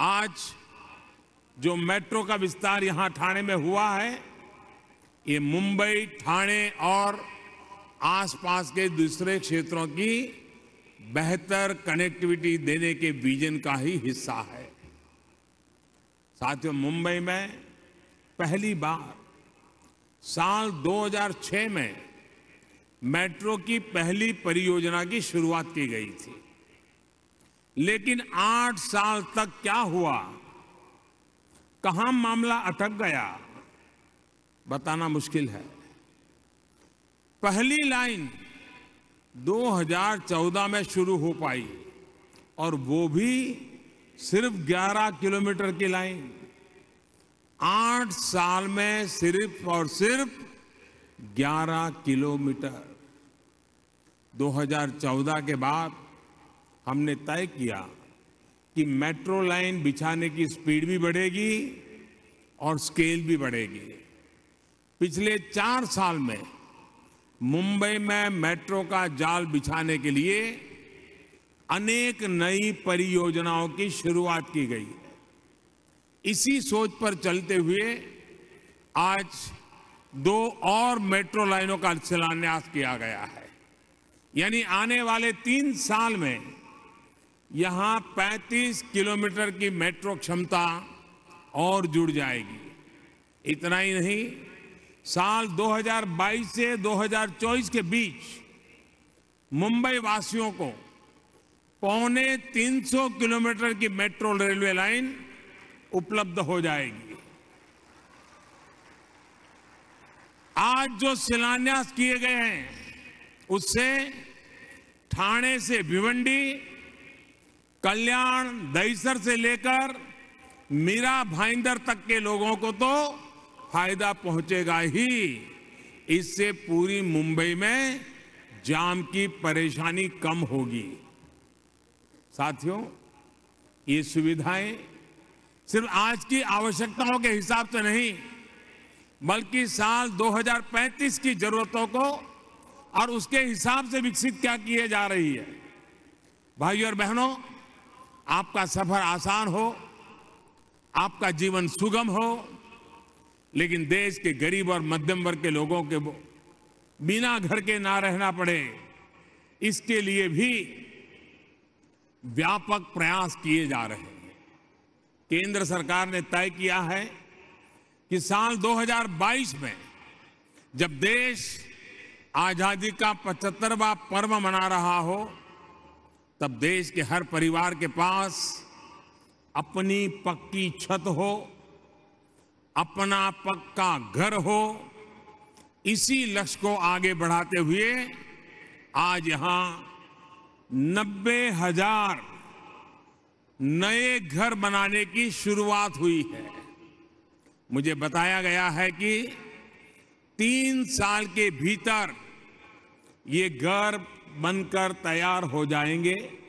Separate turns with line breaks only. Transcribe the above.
आज जो मेट्रो का विस्तार यहां ठाणे में हुआ है ये मुंबई ठाणे और आसपास के दूसरे क्षेत्रों की बेहतर कनेक्टिविटी देने के विजन का ही हिस्सा है साथियों मुंबई में पहली बार साल 2006 में मेट्रो की पहली परियोजना की शुरुआत की गई थी लेकिन आठ साल तक क्या हुआ कहां मामला अटक गया बताना मुश्किल है पहली लाइन 2014 में शुरू हो पाई और वो भी सिर्फ 11 किलोमीटर की लाइन आठ साल में सिर्फ और सिर्फ 11 किलोमीटर 2014 के बाद हमने तय किया कि मेट्रो लाइन बिछाने की स्पीड भी बढ़ेगी और स्केल भी बढ़ेगी पिछले चार साल में मुंबई में मेट्रो का जाल बिछाने के लिए अनेक नई परियोजनाओं की शुरुआत की गई है इसी सोच पर चलते हुए आज दो और मेट्रो लाइनों का शिलान्यास किया गया है यानी आने वाले तीन साल में यहां 35 किलोमीटर की मेट्रो क्षमता और जुड़ जाएगी इतना ही नहीं साल 2022 से 2024 के बीच मुंबई वासियों को पौने 300 किलोमीटर की मेट्रो रेलवे लाइन उपलब्ध हो जाएगी आज जो शिलान्यास किए गए हैं उससे ठाणे से भिवंडी कल्याण दहीसर से लेकर मीरा भाईंदर तक के लोगों को तो फायदा पहुंचेगा ही इससे पूरी मुंबई में जाम की परेशानी कम होगी साथियों ये सुविधाएं सिर्फ आज की आवश्यकताओं के हिसाब से नहीं बल्कि साल 2035 की जरूरतों को और उसके हिसाब से विकसित क्या किए जा रही है भाइयों और बहनों आपका सफर आसान हो आपका जीवन सुगम हो लेकिन देश के गरीब और मध्यम वर्ग के लोगों के बिना घर के ना रहना पड़े इसके लिए भी व्यापक प्रयास किए जा रहे हैं केंद्र सरकार ने तय किया है कि साल 2022 में जब देश आजादी का पचहत्तरवा पर्व मना रहा हो तब देश के हर परिवार के पास अपनी पक्की छत हो अपना पक्का घर हो इसी लक्ष्य को आगे बढ़ाते हुए आज यहां नब्बे हजार नए घर बनाने की शुरुआत हुई है मुझे बताया गया है कि तीन साल के भीतर ये घर बनकर तैयार हो जाएंगे